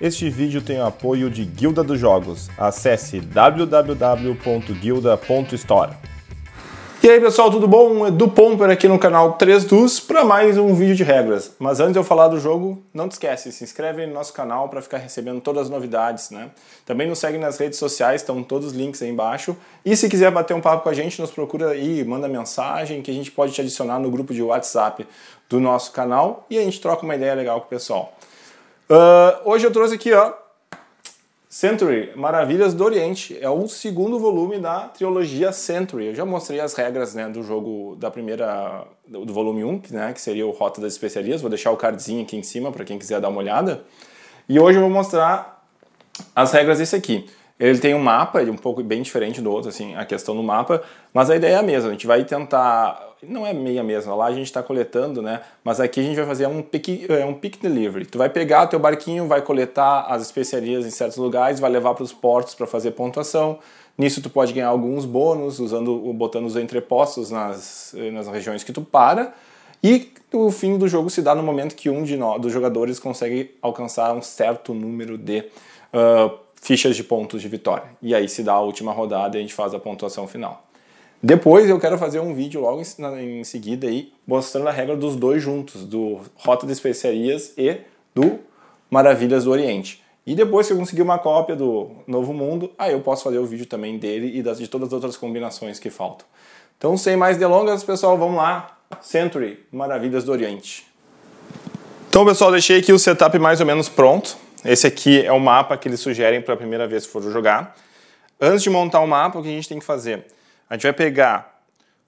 Este vídeo tem o apoio de Guilda dos Jogos. Acesse www.guilda.store. E aí pessoal, tudo bom? Edu Pomper aqui no canal 3 Dus para mais um vídeo de regras. Mas antes de eu falar do jogo, não te esquece, se inscreve no nosso canal para ficar recebendo todas as novidades, né? Também nos segue nas redes sociais, estão todos os links aí embaixo. E se quiser bater um papo com a gente, nos procura aí, manda mensagem que a gente pode te adicionar no grupo de WhatsApp do nosso canal e a gente troca uma ideia legal com o pessoal. Ah, hoje eu trouxe aqui, ó, Century, Maravilhas do Oriente. É o segundo volume da trilogia Century. Eu já mostrei as regras né, do jogo da primeira. do volume 1, né, que seria o Rota das Especiarias. Vou deixar o cardzinho aqui em cima para quem quiser dar uma olhada. E hoje eu vou mostrar as regras desse aqui. Ele tem um mapa, ele é um pouco bem diferente do outro, assim, a questão do mapa, mas a ideia é a mesma. A gente vai tentar não é meia mesmo, lá a gente está coletando, né? Mas aqui a gente vai fazer um pick, é, um pick delivery. Tu vai pegar teu barquinho, vai coletar as especiarias em certos lugares, vai levar para os portos para fazer pontuação. Nisso tu pode ganhar alguns bônus usando, botando os entrepostos nas, nas regiões que tu para. E o fim do jogo se dá no momento que um de nós, dos jogadores consegue alcançar um certo número de uh, fichas de pontos de vitória. E aí se dá a última rodada e a gente faz a pontuação final. Depois eu quero fazer um vídeo logo em, seguida aí, mostrando a regra dos dois juntos, do Rota de Especiarias e do Maravilhas do Oriente. E depois que eu conseguir uma cópia do Novo Mundo, aí eu posso fazer o vídeo também dele e das, de todas as outras combinações que faltam. Então, sem mais delongas, pessoal, vamos lá. Century, Maravilhas do Oriente. Então, pessoal, deixei aqui o setup mais ou menos pronto. Esse aqui é o mapa que eles sugerem para a primeira vez que for jogar. Antes de montar o mapa, o que a gente tem que fazer? A gente vai pegar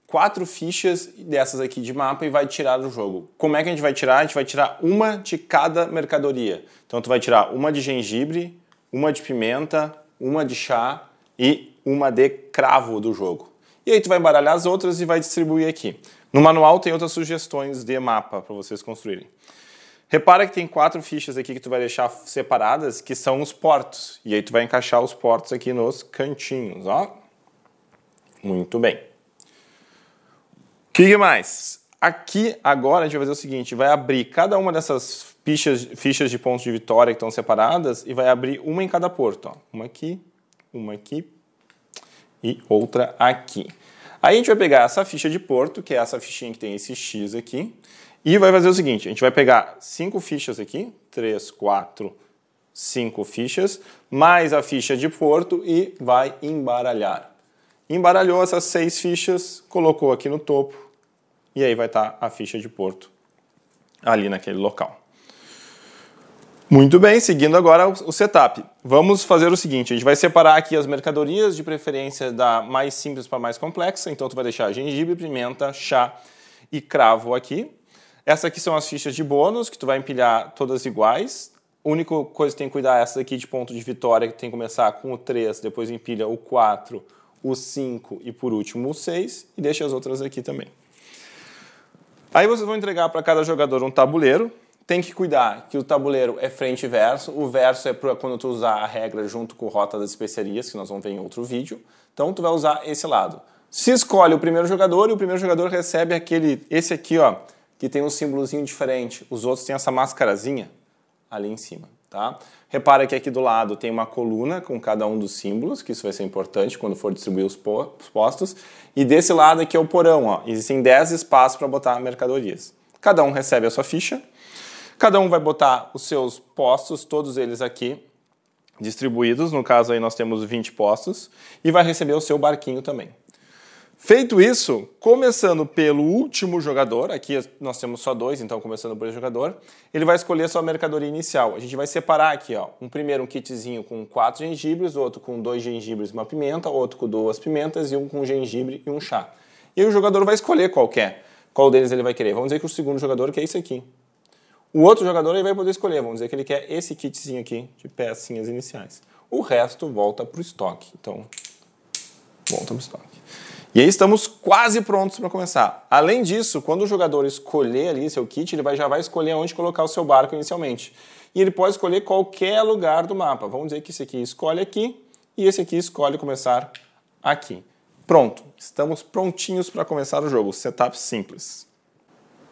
quatro fichas dessas aqui de mapa e vai tirar do jogo. Como é que a gente vai tirar? A gente vai tirar uma de cada mercadoria. Então tu vai tirar uma de gengibre, uma de pimenta, uma de chá e uma de cravo do jogo. E aí tu vai embaralhar as outras e vai distribuir aqui. No manual tem outras sugestões de mapa para vocês construírem. Repara que tem quatro fichas aqui que tu vai deixar separadas, que são os portos. E aí tu vai encaixar os portos aqui nos cantinhos, ó. Muito bem. O que mais? Aqui agora a gente vai fazer o seguinte: vai abrir cada uma dessas fichas, fichas de pontos de vitória que estão separadas e vai abrir uma em cada porto. Ó. Uma aqui, uma aqui e outra aqui. Aí a gente vai pegar essa ficha de porto, que é essa fichinha que tem esse X aqui, e vai fazer o seguinte: a gente vai pegar cinco fichas aqui, três, quatro, cinco fichas, mais a ficha de porto e vai embaralhar embaralhou essas seis fichas, colocou aqui no topo e aí vai estar tá a ficha de Porto ali naquele local. Muito bem, seguindo agora o setup. Vamos fazer o seguinte, a gente vai separar aqui as mercadorias de preferência da mais simples para mais complexa, então tu vai deixar gengibre, pimenta, chá e cravo aqui. Essas aqui são as fichas de bônus, que tu vai empilhar todas iguais. A única coisa que tem que cuidar é essa daqui de ponto de vitória, que tem que começar com o 3, depois empilha o 4, o 5 e por último o 6 e deixa as outras aqui também. Aí vocês vão entregar para cada jogador um tabuleiro. Tem que cuidar que o tabuleiro é frente e verso. O verso é para quando tu usar a regra junto com a rota das especiarias, que nós vamos ver em outro vídeo. Então tu vai usar esse lado. Se escolhe o primeiro jogador e o primeiro jogador recebe aquele esse aqui, ó, que tem um símbolozinho diferente. Os outros têm essa mascarazinha ali em cima. Tá? Repara que aqui do lado tem uma coluna com cada um dos símbolos, que isso vai ser importante quando for distribuir os postos. E desse lado aqui é o porão. Ó. Existem 10 espaços para botar mercadorias. Cada um recebe a sua ficha. Cada um vai botar os seus postos, todos eles aqui distribuídos. No caso aí nós temos 20 postos. E vai receber o seu barquinho também. Feito isso, começando pelo último jogador, aqui nós temos só dois, então começando pelo jogador, ele vai escolher a sua mercadoria inicial. A gente vai separar aqui, ó, um primeiro um kitzinho com quatro gengibres, outro com dois gengibres e uma pimenta, outro com duas pimentas e um com gengibre e um chá. E o jogador vai escolher qual quer, qual deles ele vai querer. Vamos dizer que o segundo jogador quer esse aqui. O outro jogador ele vai poder escolher, vamos dizer que ele quer esse kitzinho aqui de pecinhas iniciais. O resto volta para o estoque. Então, volta para o estoque. E aí estamos quase prontos para começar. Além disso, quando o jogador escolher ali seu kit, ele vai, já vai escolher onde colocar o seu barco inicialmente. E ele pode escolher qualquer lugar do mapa. Vamos dizer que esse aqui escolhe aqui e esse aqui escolhe começar aqui. Pronto, estamos prontinhos para começar o jogo. Setup simples.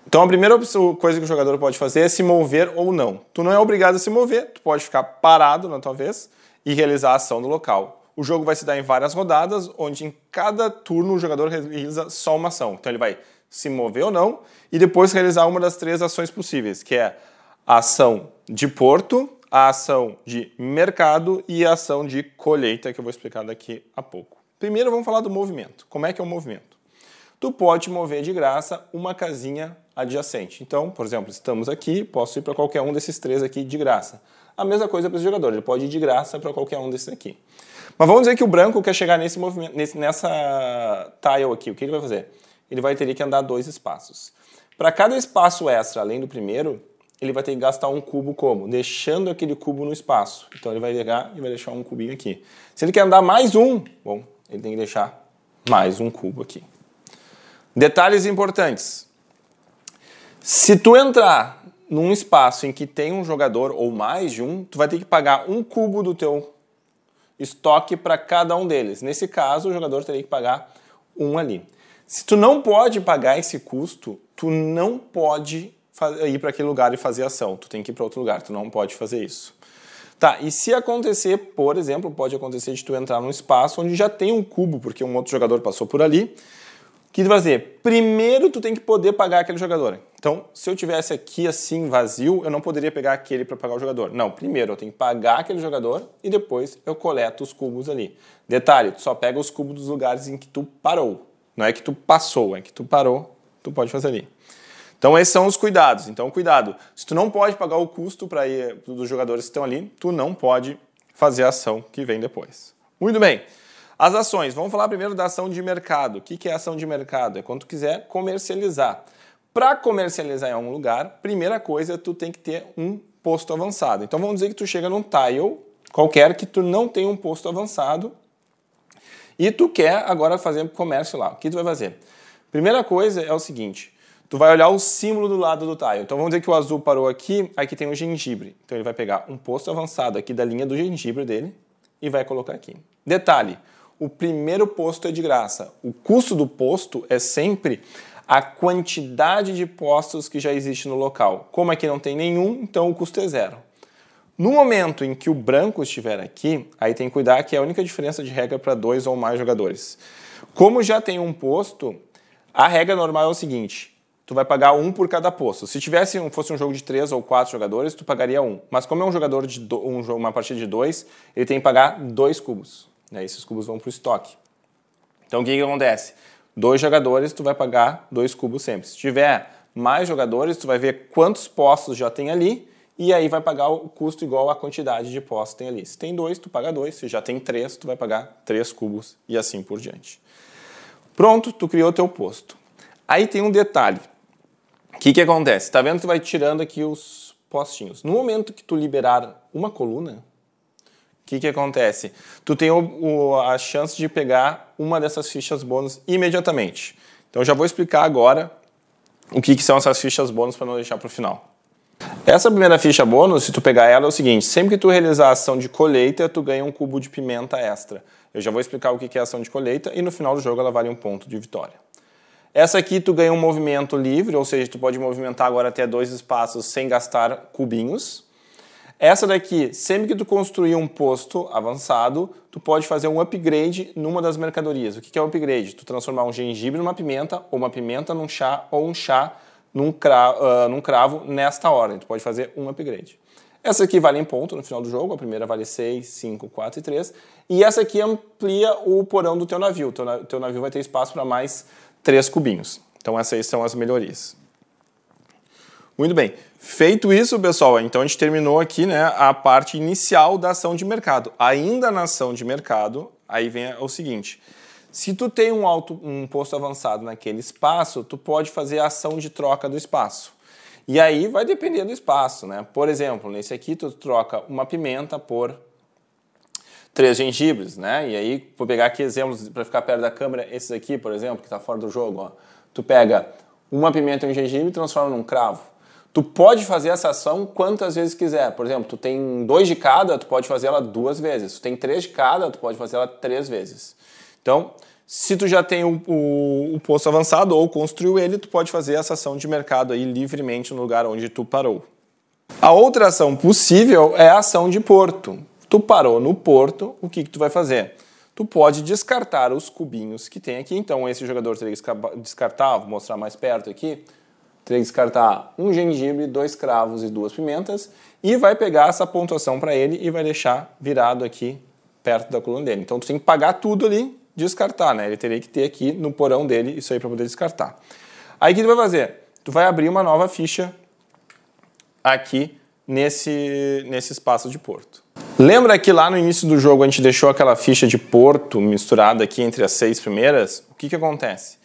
Então a primeira coisa que o jogador pode fazer é se mover ou não. Tu não é obrigado a se mover, tu pode ficar parado na tua vez e realizar a ação do local. O jogo vai se dar em várias rodadas, onde em cada turno o jogador realiza só uma ação. Então ele vai se mover ou não e depois realizar uma das três ações possíveis, que é a ação de porto, a ação de mercado e a ação de colheita, que eu vou explicar daqui a pouco. Primeiro vamos falar do movimento. Como é que é o movimento? Tu pode mover de graça uma casinha adjacente. Então, por exemplo, estamos aqui, posso ir para qualquer um desses três aqui de graça. A mesma coisa para esse jogador, ele pode ir de graça para qualquer um desses aqui. Mas vamos dizer que o branco quer chegar nesse movimento, nesse, nessa tile aqui. O que ele vai fazer? Ele vai ter que andar dois espaços. Para cada espaço extra, além do primeiro, ele vai ter que gastar um cubo como? Deixando aquele cubo no espaço. Então ele vai pegar e vai deixar um cubinho aqui. Se ele quer andar mais um, bom, ele tem que deixar mais um cubo aqui. Detalhes importantes. Se tu entrar num espaço em que tem um jogador ou mais de um, tu vai ter que pagar um cubo do teu estoque para cada um deles. Nesse caso, o jogador teria que pagar um ali. Se tu não pode pagar esse custo, tu não pode ir para aquele lugar e fazer ação. Tu tem que ir para outro lugar, tu não pode fazer isso. Tá, e se acontecer, por exemplo, pode acontecer de tu entrar num espaço onde já tem um cubo, porque um outro jogador passou por ali, que tu vai fazer? Primeiro tu tem que poder pagar aquele jogador. Então, se eu tivesse aqui assim vazio, eu não poderia pegar aquele para pagar o jogador. Não, primeiro eu tenho que pagar aquele jogador e depois eu coleto os cubos ali. Detalhe, tu só pega os cubos dos lugares em que tu parou. Não é que tu passou, é que tu parou, tu pode fazer ali. Então esses são os cuidados. Então cuidado, se tu não pode pagar o custo para ir dos jogadores que estão ali, tu não pode fazer a ação que vem depois. Muito bem. As ações, vamos falar primeiro da ação de mercado. O que é ação de mercado? É quando tu quiser comercializar. Para comercializar em algum lugar, primeira coisa, tu tem que ter um posto avançado. Então vamos dizer que tu chega num tile qualquer que tu não tem um posto avançado e tu quer agora fazer comércio lá. O que tu vai fazer? Primeira coisa é o seguinte, tu vai olhar o símbolo do lado do tile. Então vamos dizer que o azul parou aqui, aqui tem o gengibre. Então ele vai pegar um posto avançado aqui da linha do gengibre dele e vai colocar aqui. Detalhe, o primeiro posto é de graça. O custo do posto é sempre a quantidade de postos que já existe no local. Como aqui não tem nenhum, então o custo é zero. No momento em que o branco estiver aqui, aí tem que cuidar que é a única diferença de regra para dois ou mais jogadores. Como já tem um posto, a regra normal é o seguinte: tu vai pagar um por cada posto. Se tivesse fosse um jogo de três ou quatro jogadores, tu pagaria um. Mas como é um jogador de do, um, uma partida de dois, ele tem que pagar dois cubos. Né? Esses cubos vão para o estoque. Então o que, que acontece? Dois jogadores, tu vai pagar dois cubos sempre. Se tiver mais jogadores, tu vai ver quantos postos já tem ali e aí vai pagar o custo igual à quantidade de postos que tem ali. Se tem dois, tu paga dois. Se já tem três, tu vai pagar três cubos e assim por diante. Pronto, tu criou teu posto. Aí tem um detalhe. O que, que acontece? Tá vendo? que Tu vai tirando aqui os postinhos. No momento que tu liberar uma coluna, que, que acontece? Tu tem o, o, a chance de pegar uma dessas fichas bônus imediatamente. Então já vou explicar agora o que, que são essas fichas bônus para não deixar para o final. Essa primeira ficha bônus, se tu pegar ela, é o seguinte: sempre que tu realizar a ação de colheita, tu ganha um cubo de pimenta extra. Eu já vou explicar o que, que é a ação de colheita e no final do jogo ela vale um ponto de vitória. Essa aqui tu ganha um movimento livre, ou seja, tu pode movimentar agora até dois espaços sem gastar cubinhos. Essa daqui, sempre que tu construir um posto avançado, tu pode fazer um upgrade numa das mercadorias. O que é um upgrade? Tu transformar um gengibre numa pimenta, ou uma pimenta num chá, ou um chá num, cra uh, num cravo nesta ordem. Tu pode fazer um upgrade. Essa aqui vale em ponto no final do jogo, a primeira vale 6, 5, 4 e 3. E essa aqui amplia o porão do teu navio. O teu, navio vai ter espaço para mais 3 cubinhos. Então essas são as melhorias. Muito bem. Feito isso, pessoal, então a gente terminou aqui né, a parte inicial da ação de mercado. Ainda na ação de mercado, aí vem o seguinte. Se tu tem um, alto, um posto avançado naquele espaço, tu pode fazer a ação de troca do espaço. E aí vai depender do espaço, né? Por exemplo, nesse aqui tu troca uma pimenta por três gengibres, né? E aí, vou pegar aqui exemplos para ficar perto da câmera, esses aqui, por exemplo, que está fora do jogo, ó. Tu pega uma pimenta e um gengibre e transforma num cravo. Tu pode fazer essa ação quantas vezes quiser. Por exemplo, tu tem dois de cada, tu pode fazer ela duas vezes. Tu tem três de cada, tu pode fazer ela três vezes. Então, se tu já tem o, o, o posto avançado ou construiu ele, tu pode fazer essa ação de mercado aí livremente no lugar onde tu parou. A outra ação possível é a ação de porto. Tu parou no porto, o que, que tu vai fazer? tu pode descartar os cubinhos que tem aqui. Então, esse jogador teria que descartar, vou mostrar mais perto aqui descartar um gengibre, dois cravos e duas pimentas e vai pegar essa pontuação para ele e vai deixar virado aqui perto da coluna dele. Então tu tem que pagar tudo ali, descartar, né? Ele teria que ter aqui no porão dele isso aí para poder descartar. Aí o que tu vai fazer? Tu vai abrir uma nova ficha aqui nesse, nesse espaço de porto. Lembra que lá no início do jogo a gente deixou aquela ficha de porto misturada aqui entre as seis primeiras? O que, que acontece?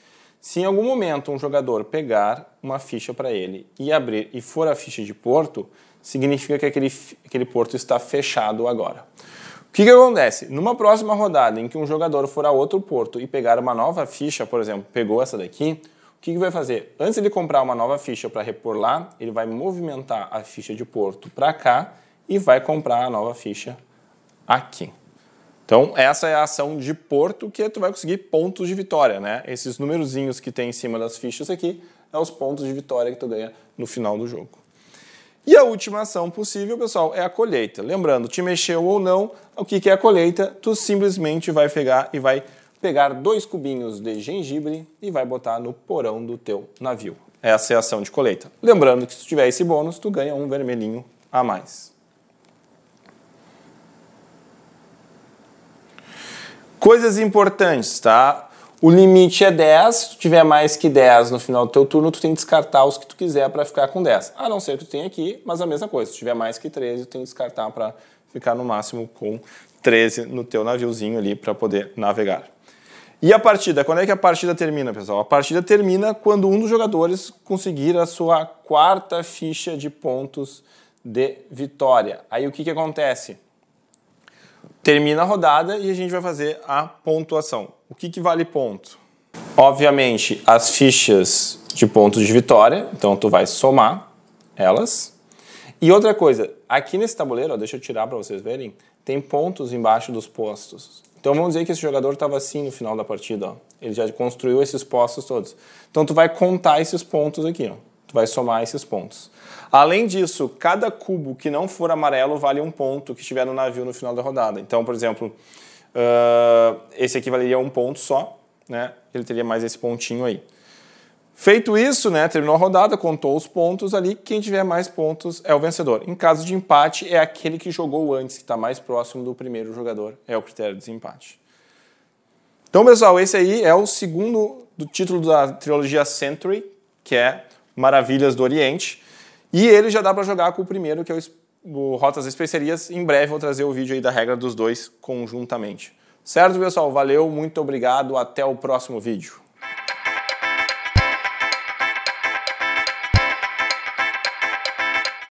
Se em algum momento um jogador pegar uma ficha para ele e abrir e for a ficha de porto, significa que aquele, aquele porto está fechado agora. O que, que acontece? Numa próxima rodada em que um jogador for a outro porto e pegar uma nova ficha, por exemplo, pegou essa daqui, o que, que vai fazer? Antes de comprar uma nova ficha para repor lá, ele vai movimentar a ficha de porto para cá e vai comprar a nova ficha aqui. Então, essa é a ação de Porto que tu vai conseguir pontos de vitória, né? Esses numerozinhos que tem em cima das fichas aqui é os pontos de vitória que tu ganha no final do jogo. E a última ação possível, pessoal, é a colheita. Lembrando, te mexeu ou não, o que, é a colheita? Tu simplesmente vai pegar e vai pegar dois cubinhos de gengibre e vai botar no porão do teu navio. Essa é a ação de colheita. Lembrando que se tiver esse bônus, tu ganha um vermelhinho a mais. Coisas importantes, tá? O limite é 10, se tu tiver mais que 10 no final do teu turno, tu tem que descartar os que tu quiser para ficar com 10. A não ser que tu tenha aqui, mas a mesma coisa. Se tiver mais que 13, tu tem que descartar para ficar no máximo com 13 no teu naviozinho ali para poder navegar. E a partida? Quando é que a partida termina, pessoal? A partida termina quando um dos jogadores conseguir a sua quarta ficha de pontos de vitória. Aí o que, que acontece? termina a rodada e a gente vai fazer a pontuação. O que, que vale ponto? Obviamente, as fichas de pontos de vitória, então tu vai somar elas. E outra coisa, aqui nesse tabuleiro, ó, deixa eu tirar para vocês verem, tem pontos embaixo dos postos. Então vamos dizer que esse jogador estava assim no final da partida, ó. ele já construiu esses postos todos. Então tu vai contar esses pontos aqui. Ó vai somar esses pontos. Além disso, cada cubo que não for amarelo vale um ponto que estiver no navio no final da rodada. Então, por exemplo, uh, esse aqui valeria um ponto só, né? Ele teria mais esse pontinho aí. Feito isso, né, terminou a rodada, contou os pontos ali, quem tiver mais pontos é o vencedor. Em caso de empate, é aquele que jogou antes, que está mais próximo do primeiro jogador, é o critério de desempate. Então, pessoal, esse aí é o segundo do título da trilogia Century, que é maravilhas do Oriente. E ele já dá para jogar com o primeiro, que é o, Rotas Especiarias. Em breve vou trazer o vídeo aí da regra dos dois conjuntamente. Certo, pessoal? Valeu, muito obrigado, até o próximo vídeo.